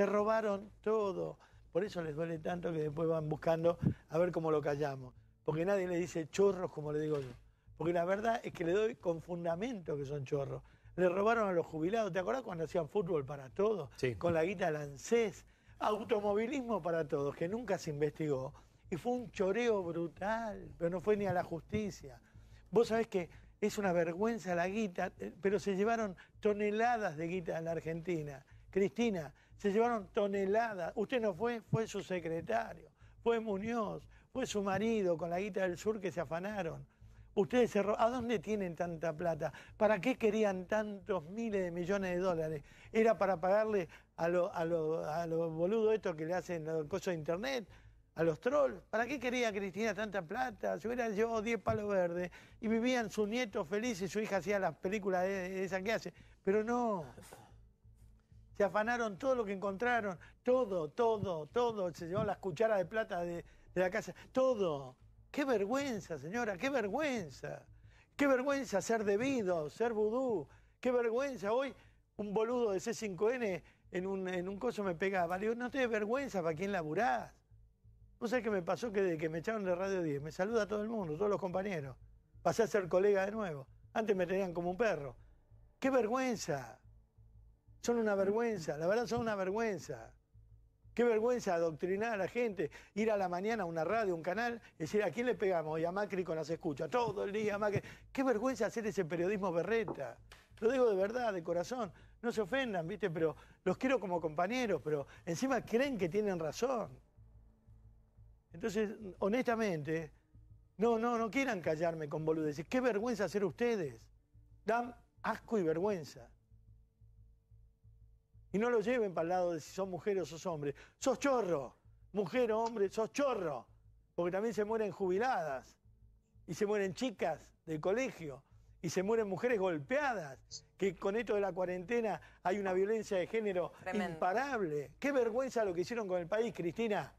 se robaron todo. Por eso les duele tanto que después van buscando a ver cómo lo callamos. Porque nadie le dice chorros como le digo yo. Porque la verdad es que le doy con fundamento que son chorros. Le robaron a los jubilados. ¿Te acuerdas cuando hacían fútbol para todos? Con la guita lancés, Automovilismo para todos, que nunca se investigó. Y fue un choreo brutal, pero no fue ni a la justicia. Vos sabés que es una vergüenza la guita, eh, pero se llevaron toneladas de guita a la Argentina. Cristina, se llevaron toneladas. Usted no fue, fue su secretario, fue Muñoz, fue su marido con la guita del sur que se afanaron. Ustedes se ¿A dónde tienen tanta plata? ¿Para qué querían tantos miles de millones de dólares? ¿Era para pagarle a los boludos estos que le hacen los cosas de internet? ¿A los trolls? ¿Para qué quería Cristina tanta plata? Si hubiera llevado 10 palos verdes y vivían su nieto feliz y su hija hacía las películas de, de esas que hace. Pero no, se afanaron todo lo que encontraron, todo, todo, todo, se llevó las cucharas de plata de, la casa, todo. Qué vergüenza, señora, qué vergüenza. Qué vergüenza ser debido, ser vudú. Qué vergüenza. Hoy un boludo de C5N en un, en un coso me pegaba. Le no te dé vergüenza para quién laburás. ¿Vos sabés qué me pasó? Que que me echaron de Radio 10, me saluda todo el mundo, todos los compañeros. Pasé a ser colega de nuevo. Antes me tenían como un perro. ¡Qué vergüenza! Son una vergüenza, la verdad son una vergüenza. Qué vergüenza adoctrinar a la gente, ir a la mañana a una radio, un canal, y decir, ¿a quién le pegamos? Y a Macri con las escuchas, todo el día Macri. Qué vergüenza hacer ese periodismo berreta. Lo digo de verdad, de corazón. No se ofendan, ¿viste? Pero los quiero como compañeros, pero encima creen que tienen razón. Entonces, honestamente, no, no, no quieran callarme con boludeces. Qué vergüenza hacer ustedes. Dan asco y vergüenza. Y no lo lleven para el lado de si son mujeres o sos hombres. Sos chorro. Mujer o hombre, sos chorro. Porque también se mueren jubiladas. Y se mueren chicas del colegio. Y se mueren mujeres golpeadas. Que con esto de la cuarentena hay una violencia de género imparable. Qué vergüenza lo que hicieron con el país, Cristina.